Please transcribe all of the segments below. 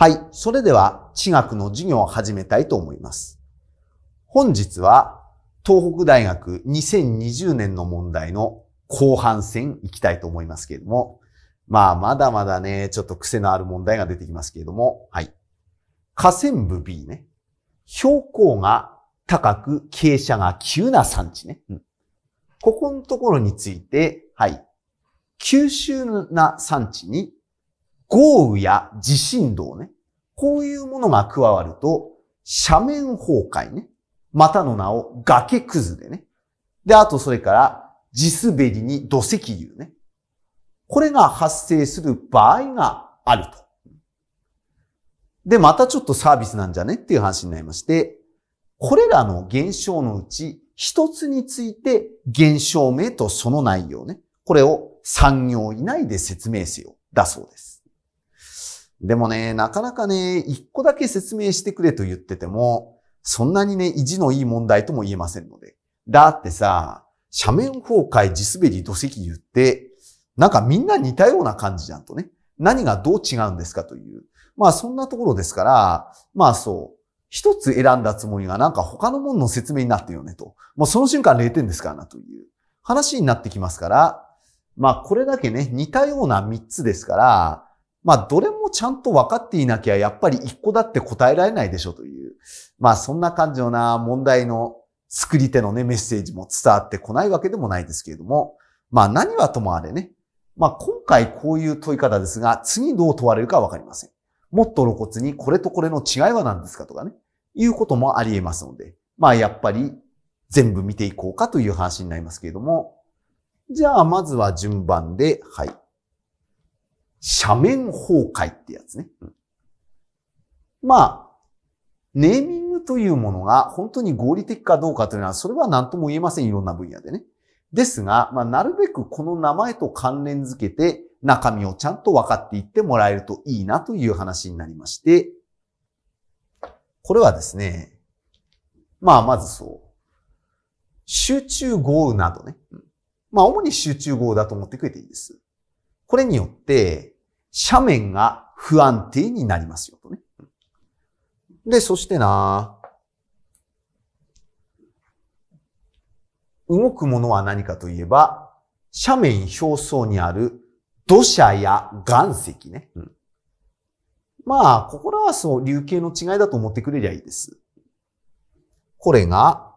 はい。それでは、地学の授業を始めたいと思います。本日は、東北大学2020年の問題の後半戦行きたいと思いますけれども、まあ、まだまだね、ちょっと癖のある問題が出てきますけれども、はい。河川部 B ね。標高が高く傾斜が急な産地ね。うん、ここのところについて、はい。急州な産地に豪雨や地震動ね。こういうものが加わると、斜面崩壊ね。またの名を崖崩れね。で、あとそれから、地滑りに土石流ね。これが発生する場合があると。で、またちょっとサービスなんじゃねっていう話になりまして、これらの現象のうち一つについて現象名とその内容ね。これを産業以内で説明せよ。だそうです。でもね、なかなかね、一個だけ説明してくれと言ってても、そんなにね、意地のいい問題とも言えませんので。だってさ、斜面崩壊、地滑り、土石流って、なんかみんな似たような感じじゃんとね。何がどう違うんですかという。まあそんなところですから、まあそう。一つ選んだつもりがなんか他のものの説明になってるよねと。もうその瞬間0点ですからなという話になってきますから、まあこれだけね、似たような3つですから、まあどれもちゃんと分かっていなきゃ、やっぱり一個だって答えられないでしょという。まあそんな感じのな問題の作り手のね、メッセージも伝わってこないわけでもないですけれども、まあ何はともあれね。まあ今回こういう問い方ですが、次どう問われるかわかりません。もっと露骨にこれとこれの違いは何ですかとかね、いうこともあり得ますので、まあやっぱり全部見ていこうかという話になりますけれども、じゃあまずは順番で、はい。斜面崩壊ってやつね。うん、まあ、ネーミングというものが本当に合理的かどうかというのは、それは何とも言えません。いろんな分野でね。ですが、まあ、なるべくこの名前と関連づけて、中身をちゃんと分かっていってもらえるといいなという話になりまして、これはですね、まあ、まずそう。集中豪雨などね。まあ、主に集中豪雨だと思ってくれていいです。これによって、斜面が不安定になりますよとね。で、そしてな、動くものは何かといえば、斜面表層にある土砂や岩石ね。うん、まあ、ここらはそう、流形の違いだと思ってくれりゃいいです。これが、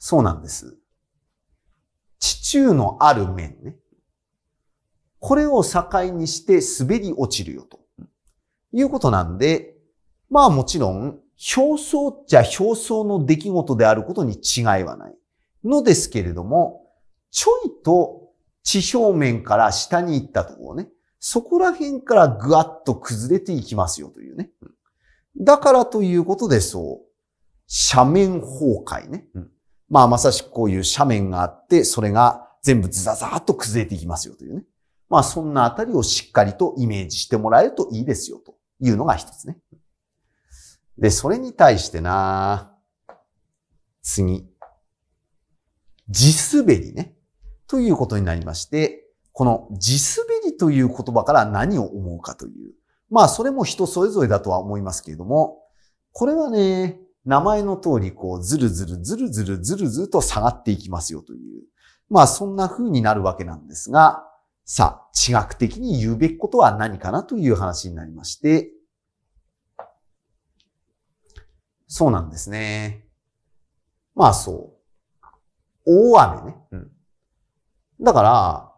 そうなんです。地中のある面ね。これを境にして滑り落ちるよと。いうことなんで、まあもちろん、表層っちゃ表層の出来事であることに違いはない。のですけれども、ちょいと地表面から下に行ったところね、そこら辺からぐわっと崩れていきますよというね。だからということでそう、斜面崩壊ね。うんまあまさしくこういう斜面があって、それが全部ズザザーっと崩れていきますよというね。まあそんなあたりをしっかりとイメージしてもらえるといいですよというのが一つね。で、それに対してな、次。地滑りね。ということになりまして、この地滑りという言葉から何を思うかという。まあそれも人それぞれだとは思いますけれども、これはね、名前の通り、こう、ずるずるずるずるずるずると下がっていきますよという。まあ、そんな風になるわけなんですが、さあ、地学的に言うべきことは何かなという話になりまして、そうなんですね。まあそう。大雨ね。うん。だから、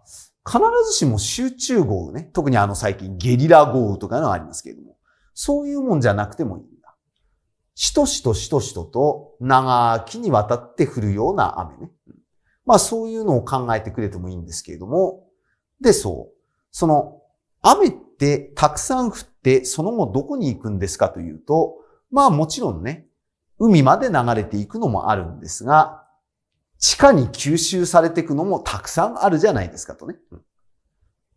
必ずしも集中豪雨ね。特にあの最近ゲリラ豪雨とかのありますけれども。そういうもんじゃなくてもいい。しとしとしとしとと長きにわたって降るような雨ね。まあそういうのを考えてくれてもいいんですけれども。で、そう。その雨ってたくさん降ってその後どこに行くんですかというと、まあもちろんね、海まで流れていくのもあるんですが、地下に吸収されていくのもたくさんあるじゃないですかとね。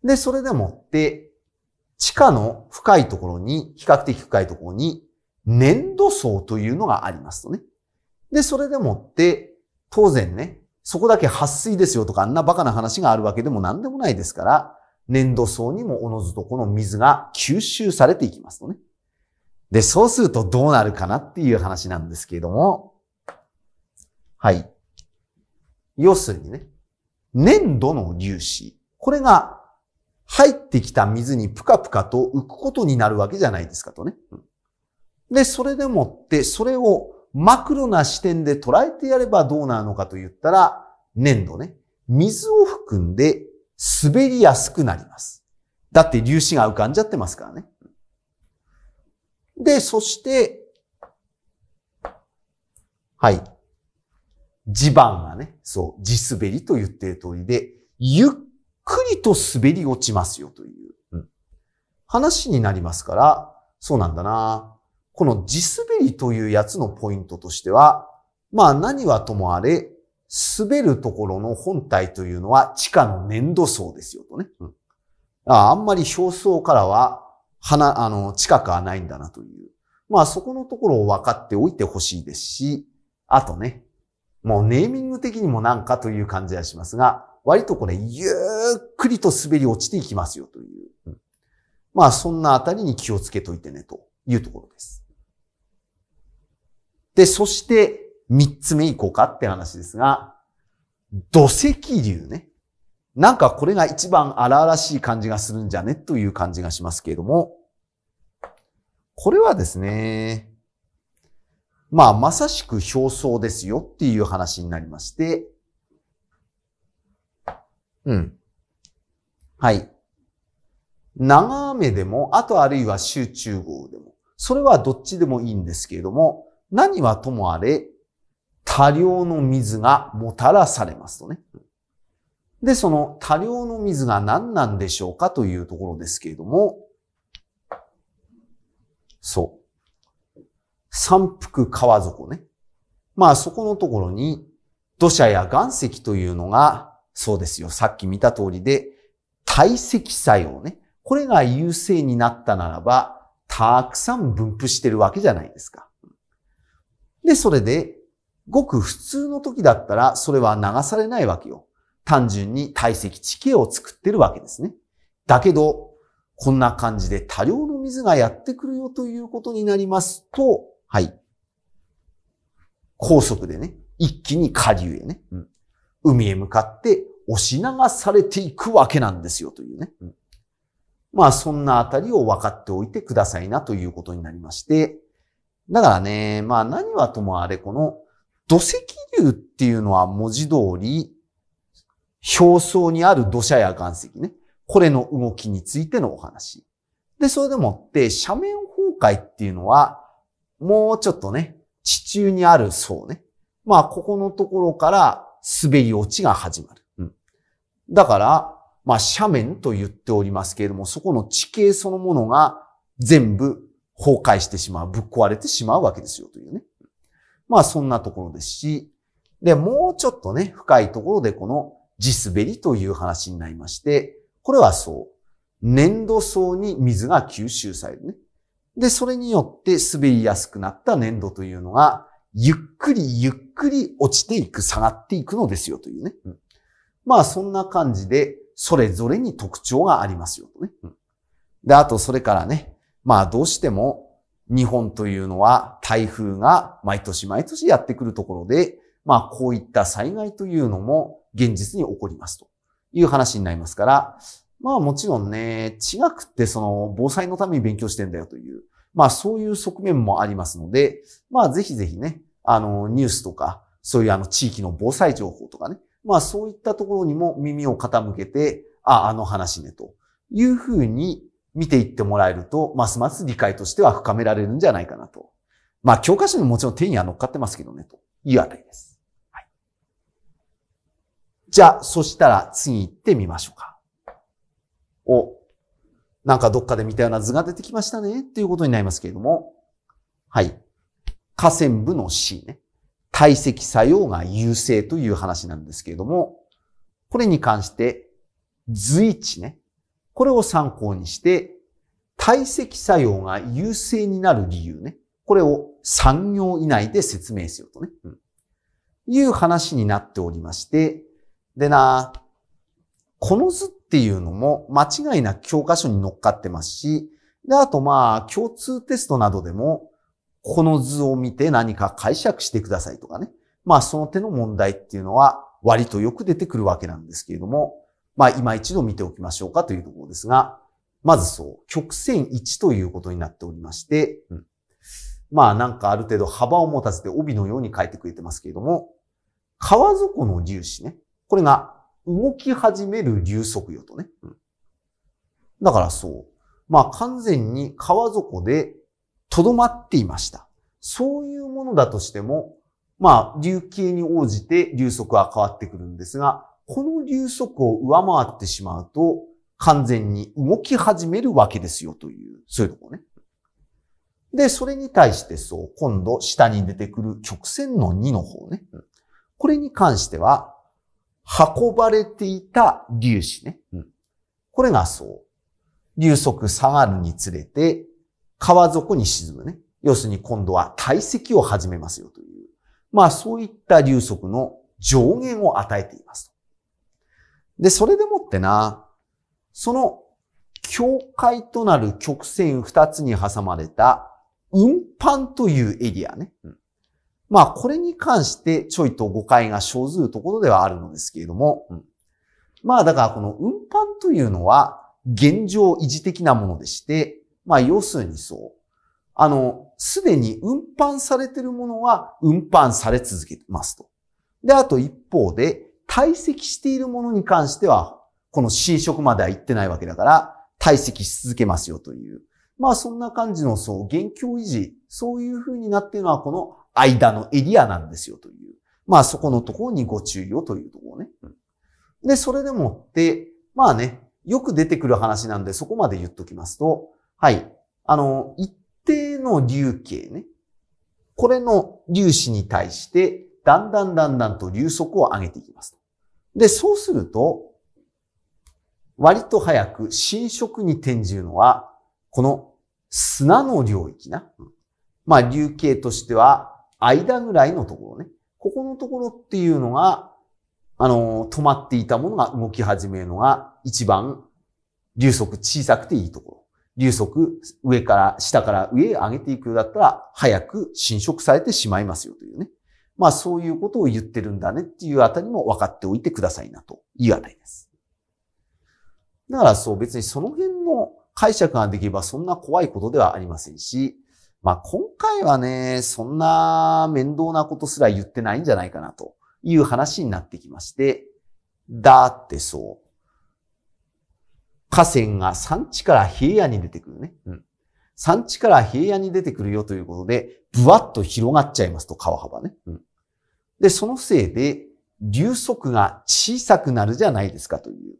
で、それでもって、地下の深いところに、比較的深いところに粘土層というのがありますとね。で、それでもって、当然ね、そこだけ撥水ですよとかあんなバカな話があるわけでも何でもないですから、粘土層にもおのずとこの水が吸収されていきますとね。で、そうするとどうなるかなっていう話なんですけれども、はい。要するにね、粘土の粒子、これが入ってきた水にぷかぷかと浮くことになるわけじゃないですかとね。うんで、それでもって、それをマクロな視点で捉えてやればどうなのかと言ったら、粘土ね、水を含んで滑りやすくなります。だって粒子が浮かんじゃってますからね。で、そして、はい。地盤がね、そう、地滑りと言っている通りで、ゆっくりと滑り落ちますよという、うん、話になりますから、そうなんだなこの地滑りというやつのポイントとしては、まあ何はともあれ、滑るところの本体というのは地下の粘土層ですよとね。うん、あんまり表層からは、花、あの、近くはないんだなという。まあそこのところを分かっておいてほしいですし、あとね、もうネーミング的にもなんかという感じはしますが、割とこれゆっくりと滑り落ちていきますよという。うん、まあそんなあたりに気をつけといてねというところです。で、そして三つ目いこうかって話ですが、土石流ね。なんかこれが一番荒々しい感じがするんじゃねという感じがしますけれども、これはですね、まあまさしく表層ですよっていう話になりまして、うん。はい。長雨でも、あとあるいは集中豪雨でも、それはどっちでもいいんですけれども、何はともあれ、多量の水がもたらされますとね。で、その多量の水が何なんでしょうかというところですけれども、そう。山腹川底ね。まあそこのところに土砂や岩石というのが、そうですよ。さっき見た通りで、堆積作用ね。これが優勢になったならば、たくさん分布してるわけじゃないですか。で、それで、ごく普通の時だったら、それは流されないわけよ。単純に体積地形を作ってるわけですね。だけど、こんな感じで多量の水がやってくるよということになりますと、はい。高速でね、一気に下流へね、うん、海へ向かって押し流されていくわけなんですよというね。うん、まあそんなあたりを分かっておいてくださいなということになりまして、だからね、まあ何はともあれ、この土石流っていうのは文字通り、表層にある土砂や岩石ね。これの動きについてのお話。で、それでもって斜面崩壊っていうのは、もうちょっとね、地中にある層ね。まあ、ここのところから滑り落ちが始まる。うん。だから、まあ、斜面と言っておりますけれども、そこの地形そのものが全部崩壊してしまう、ぶっ壊れてしまうわけですよというね。まあそんなところですし、で、もうちょっとね、深いところでこの地滑りという話になりまして、これはそう。粘土層に水が吸収されるね。で、それによって滑りやすくなった粘土というのが、ゆっくりゆっくり落ちていく、下がっていくのですよというね。うん、まあそんな感じで、それぞれに特徴がありますよとね。うん、で、あとそれからね、まあどうしても日本というのは台風が毎年毎年やってくるところで、まあこういった災害というのも現実に起こりますという話になりますから、まあもちろんね、違くってその防災のために勉強してんだよという、まあそういう側面もありますので、まあぜひぜひね、あのニュースとか、そういうあの地域の防災情報とかね、まあそういったところにも耳を傾けて、あ、あの話ねというふうに見ていってもらえると、ますます理解としては深められるんじゃないかなと。まあ、教科書にももちろん手には乗っかってますけどね、というあたりです。はい。じゃあ、そしたら次行ってみましょうか。お、なんかどっかで見たような図が出てきましたね、ということになりますけれども。はい。河川部の C ね。体積作用が優勢という話なんですけれども、これに関して、随一ね。これを参考にして、体積作用が優勢になる理由ね。これを3行以内で説明しようとね。うん、いう話になっておりまして。でな、この図っていうのも間違いなく教科書に乗っかってますし、で、あとまあ、共通テストなどでも、この図を見て何か解釈してくださいとかね。まあ、その手の問題っていうのは割とよく出てくるわけなんですけれども、まあ今一度見ておきましょうかというところですが、まずそう、曲線1ということになっておりまして、うん、まあなんかある程度幅を持たせて帯のように書いてくれてますけれども、川底の粒子ね。これが動き始める流速よとね、うん。だからそう。まあ完全に川底で留まっていました。そういうものだとしても、まあ、流形に応じて流速は変わってくるんですが、この流速を上回ってしまうと、完全に動き始めるわけですよという、そういうところね。で、それに対してそう、今度下に出てくる曲線の2の方ね。これに関しては、運ばれていた粒子ね。これがそう、流速下がるにつれて、川底に沈むね。要するに今度は体積を始めますよという。まあそういった流速の上限を与えています。で、それでもってな、その境界となる曲線二つに挟まれた運搬というエリアね。うん、まあ、これに関してちょいと誤解が生ずるところではあるのですけれども、うん、まあ、だからこの運搬というのは現状維持的なものでして、まあ、要するにそう。あの、すでに運搬されているものは運搬され続けますと。で、あと一方で、堆積しているものに関しては、この侵食までは行ってないわけだから、堆積し続けますよという。まあそんな感じの、そう、現況維持、そういう風になっているのはこの間のエリアなんですよという。まあそこのところにご注意をというところね。で、それでもって、まあね、よく出てくる話なんでそこまで言っときますと、はい。あの、一定の流形ね。これの粒子に対して、だんだんだんだんと流速を上げていきます。で、そうすると、割と早く侵食に転じるのは、この砂の領域な。まあ、流形としては、間ぐらいのところね。ここのところっていうのが、あの、止まっていたものが動き始めるのが、一番流速小さくていいところ。流速上から、下から上へ上げていくようだったら、早く侵食されてしまいますよというね。まあそういうことを言ってるんだねっていうあたりも分かっておいてくださいなというあたりです。だからそう別にその辺の解釈ができればそんな怖いことではありませんし、まあ今回はね、そんな面倒なことすら言ってないんじゃないかなという話になってきまして、だってそう。河川が山地から平野に出てくるね。うん。山地から平野に出てくるよということで、ぶわっと広がっちゃいますと、川幅ね。うん。で、そのせいで、流速が小さくなるじゃないですかという。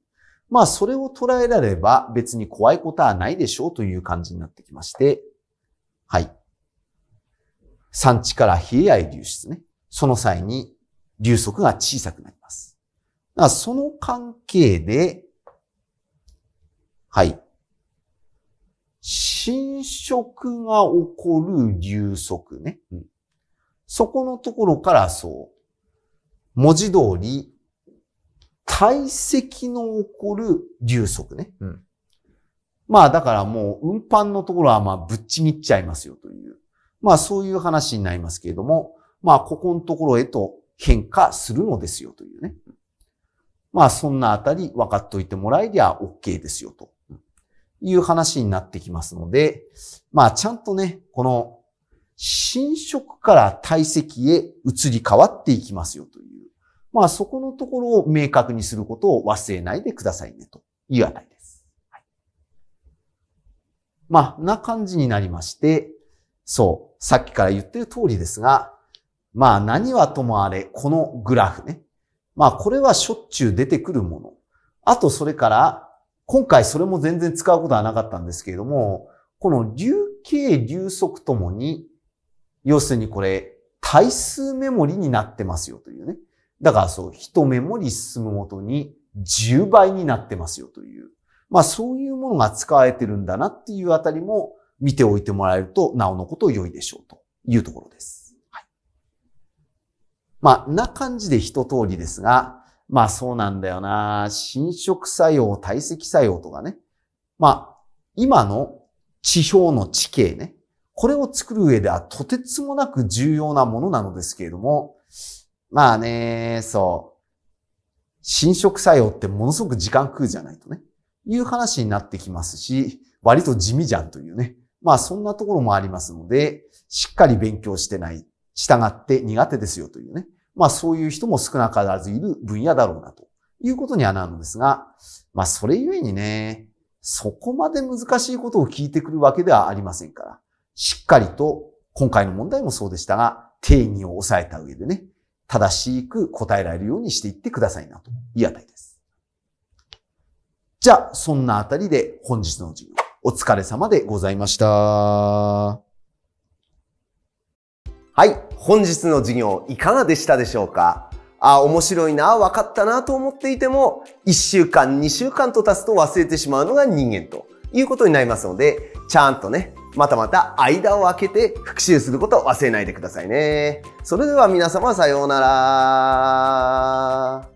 まあ、それを捉えられれば別に怖いことはないでしょうという感じになってきまして、はい。産地から冷え合い流出ね。その際に流速が小さくなります。だからその関係で、はい。侵食が起こる流速ね。うんそこのところからそう。文字通り、体積の起こる流速ね。うん、まあだからもう運搬のところはまあぶっちぎっちゃいますよという。まあそういう話になりますけれども、まあここのところへと変化するのですよというね。まあそんなあたり分かっといてもらえりゃ OK ですよという話になってきますので、まあちゃんとね、この侵食から体積へ移り変わっていきますよという。まあそこのところを明確にすることを忘れないでくださいねというあたりです。はい、まあな感じになりまして、そう、さっきから言ってる通りですが、まあ何はともあれ、このグラフね。まあこれはしょっちゅう出てくるもの。あとそれから、今回それも全然使うことはなかったんですけれども、この流形流速ともに要するにこれ、対数メモリになってますよというね。だからそう、一メモリ進むごとに10倍になってますよという。まあそういうものが使われてるんだなっていうあたりも見ておいてもらえると、なおのこと良いでしょうというところです。はい。まあ、な感じで一通りですが、まあそうなんだよな侵食作用、体積作用とかね。まあ、今の地表の地形ね。これを作る上ではとてつもなく重要なものなのですけれども、まあね、そう、侵食作用ってものすごく時間食うじゃないとね、いう話になってきますし、割と地味じゃんというね。まあそんなところもありますので、しっかり勉強してない、従って苦手ですよというね。まあそういう人も少なからずいる分野だろうなということにはなるんですが、まあそれゆえにね、そこまで難しいことを聞いてくるわけではありませんから。しっかりと、今回の問題もそうでしたが、定義を抑えた上でね、正しく答えられるようにしていってくださいなというあたりです。じゃあ、そんなあたりで本日の授業、お疲れ様でございました。はい、本日の授業いかがでしたでしょうかあ、面白いな、分かったなと思っていても、1週間、2週間と経つと忘れてしまうのが人間ということになりますので、ちゃんとね、またまた間を空けて復習することを忘れないでくださいね。それでは皆様さようなら。